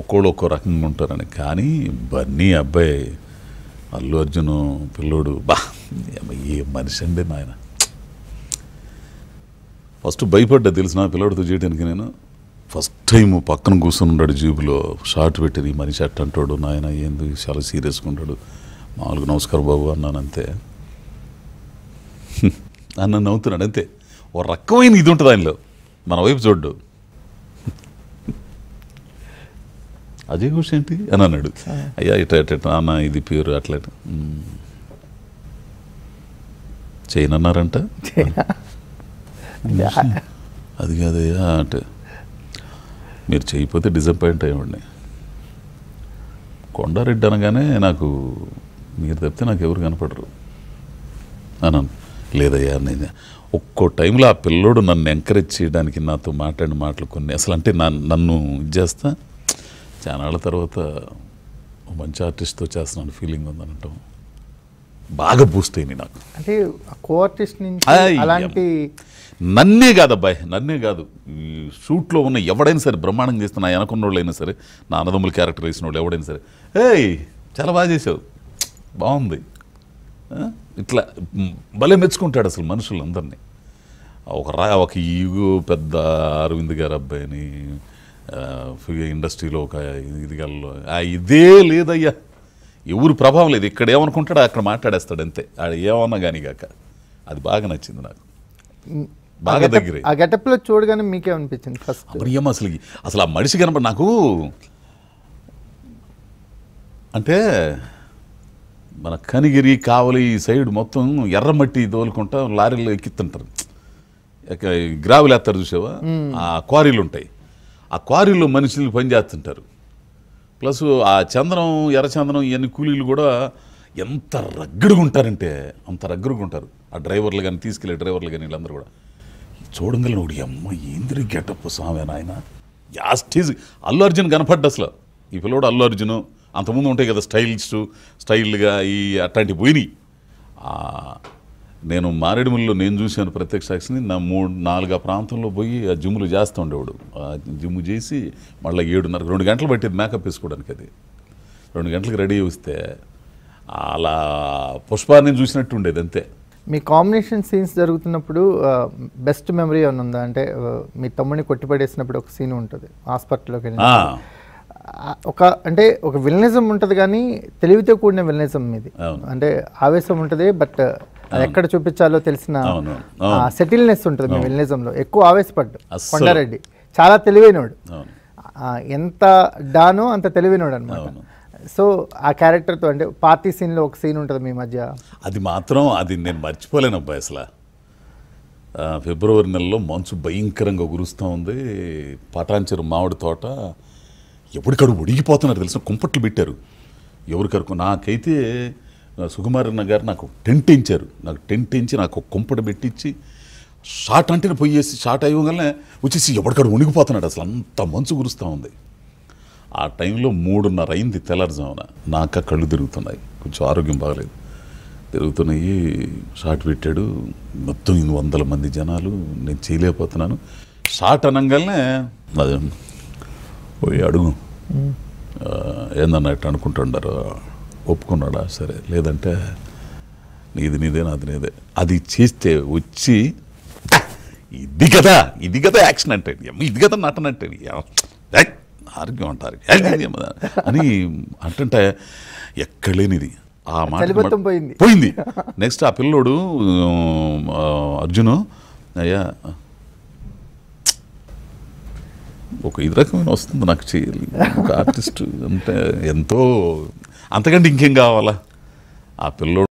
ఒక్కోళ్ళు ఒక్కో రకంగా ఉంటారని కానీ బన్నీ అబ్బాయి అల్లు అర్జున్ పిల్లోడు బా ఏ మనిషి అండి నాయన ఫస్ట్ భయపడ్డా తెలిసిన పిల్లోడితో చేయడానికి నేను ఫస్ట్ టైం పక్కన కూర్చొని ఉన్నాడు జీబులో షార్ట్ పెట్టిన ఈ మనిషి అట్ట అంటాడు నాయన ఏంది చాలా సీరియస్గా ఉంటాడు మామూలుగా నమస్కారం బాబు అన్నాను అంతే అన్న నవ్వుతున్నాడు అంతే ఓ రకమైన ఇది ఉంటుంది ఆయనలో మన వైపు చూడ్డు అజయ్ ఘోష్ ఏంటి అని అన్నాడు అయ్యా ఇట ఇట అన్న ఇది ప్యూర్ అట్లా చైన్ అన్నారంట అది కాదయ్యా అంటే మీరు చేయకపోతే డిసప్పాయింట్ అయ్యండి కొండారెడ్డి అనగానే నాకు మీరు తప్పితే నాకు ఎవరు కనపడరు అన్నాను లేదయ్యా నేను ఒక్కో టైంలో ఆ పిల్లోడు నన్ను ఎంకరేజ్ చేయడానికి నాతో మాట్లాడిన మాటలు కొన్ని అసలు అంటే నన్ను ఇది చేస్తా చాలా తర్వాత మంచి ఆర్టిస్ట్తో చేస్తున్నాను ఫీలింగ్ ఉందనటం బాగా బూస్ట్ అయింది నాకు అంటే కో ఆర్టిస్ట్ నుంచి నన్నే కాదు అబ్బాయి నన్నే కాదు ఈ షూట్లో ఉన్న ఎవడైనా సరే బ్రహ్మాండం చేస్తున్న వెనకున్న వాళ్ళు అయినా సరే నా అన్నదమ్ములు క్యారెక్టర్ వేసిన వాళ్ళు ఎవడైనా సరే ఏయ్ చాలా బాగా చేసావు బాగుంది ఇట్లా భలే మెచ్చుకుంటాడు అసలు మనుషులందరినీ ఒక రా ఒక ఈగో పెద్ద అరవింద్ గారు అబ్బాయిని ఇండస్ట్రీలో ఒక ఇదిగా ఇదే లేదయ్యా ఎవరు ప్రభావం లేదు ఇక్కడ ఏమనుకుంటాడో అక్కడ మాట్లాడేస్తాడు అంతే ఆడ ఏమన్నా కానీ కాక అది బాగా నచ్చింది నాకు బాగా దగ్గర ఆ గెటప్లో చూడగానే మీకేమనిపించింది ఫస్ట్ మరియమ్మ అసలు అసలు ఆ మనిషి కనపడి నాకు అంటే మన కనిగిరి కావలి ఈ సైడ్ మొత్తం ఎర్రమట్టి దోలుకుంటా లారీలో ఎక్కిస్తుంటారు గ్రావులు ఎత్తారు చూసావా ఆ క్వారీలు ఉంటాయి ఆ క్వారీలో మనుషులు పనిచేస్తుంటారు ప్లస్ ఆ చందనం ఎర్రచందనం ఇవన్నీ కూలీలు కూడా ఎంత రగ్గడుగా ఉంటారంటే అంత రగ్గడుగా ఉంటారు ఆ డ్రైవర్లు కానీ తీసుకెళ్ళే డ్రైవర్లు కానీ వీళ్ళందరూ కూడా చూడంగలను ఒకటి అమ్మ ఏంద్రి గెటప్ స్వామి నాయన యాస్టీజ్ అల్లు అర్జున్ కనపడ్డ అసలు ఈ పిల్లోడు అల్లు అర్జును అంతకుముందు ఉంటాయి కదా స్టైల్స్ స్టైల్గా ఈ అట్లాంటివి పోయినాయి నేను మారేడుమిల్లిలో నేను చూశాను ప్రత్యక్ష సాక్షిని నా మూడు నాలుగు ప్రాంతంలో పోయి ఆ జిమ్లు చేస్తూ ఉండేవాడు ఆ జిమ్ చేసి మళ్ళీ ఏడున్నర రెండు గంటలు పట్టేది మేకప్ వేసుకోవడానికి అది రెండు గంటలకు రెడీ వస్తే అలా పుష్పాన్ని చూసినట్టు ఉండేది అంతే మీ కాంబినేషన్ సీన్స్ జరుగుతున్నప్పుడు బెస్ట్ మెమరీ ఏమైనా ఉందా అంటే మీ తమ్ముడిని కొట్టిపడేసినప్పుడు ఒక సీన్ ఉంటుంది హాస్పిటల్లోకి వెళ్ళి ఒక అంటే ఒక విలనిజం ఉంటుంది కానీ తెలివితో కూడిన విలనిజం ఇది అంటే ఆవేశం ఉంటుంది బట్ ఎక్కడ చూపించాలో తెలిసిన సెటిల్నెస్ ఉంటుంది మేము విల్నిజంలో ఎక్కువ ఆవేశపడ్డు కొండారెడ్డి చాలా తెలివైనవాడు ఎంత డానో అంత తెలివైనవాడు అనమాట సో ఆ క్యారెక్టర్తో అంటే పార్టీ సీన్లో ఒక సీన్ ఉంటుంది మీ మధ్య అది మాత్రం అది నేను మర్చిపోలేను అబ్బాయి అసలు ఫిబ్రవరి నెలలో మంచు భయంకరంగా గురుస్తూ ఉంది పటాంచెరు మామిడి తోట ఎప్పటికడు ఉడిగిపోతున్నారు తెలిసిన కుంపట్లు పెట్టారు ఎవరికరకు నాకైతే సుకుమారన్న గారు నాకు టెంట్ ఇచ్చారు నాకు టెంట్ ఇచ్చి నాకు కుంపట పెట్టించి షార్ట్ అంటే పోయేసి షార్ట్ అయ్యగానే వచ్చేసి ఎవరికడ ఉనిగిపోతున్నాడు అసలు అంత మంచు కురుస్తూ ఉంది ఆ టైంలో మూడున్నర అయింది తెల్లారుజామున నాక కళ్ళు తిరుగుతున్నాయి కొంచెం ఆరోగ్యం బాగలేదు తిరుగుతున్నాయి షార్ట్ పెట్టాడు మొత్తం ఎనిమిది వందల మంది జనాలు నేను చేయలేకపోతున్నాను షార్ట్ అనగానే అది పోయి అడుగు ఏందన్నట్టు అనుకుంటుండారు ఒప్పుకున్నాడా సరే లేదంటే నీది నీదే నాది నీదే అది చేస్తే వచ్చి ఇది కదా ఇది కదా యాక్షన్ అంటే ఇది కదా నటన అంటే ఆరోగ్యం అంటారు అని అంటుంటే ఎక్కడ లేనిది ఆ మాట పోయింది నెక్స్ట్ ఆ పిల్లోడు అర్జును అయ్యా ఒక ఇది రకమైన వస్తుంది నాకు చేయాలి ఒక ఆర్టిస్ట్ అంటే ఎంతో అంతకంటే ఇంకేం కావాలా ఆ పిల్లోడు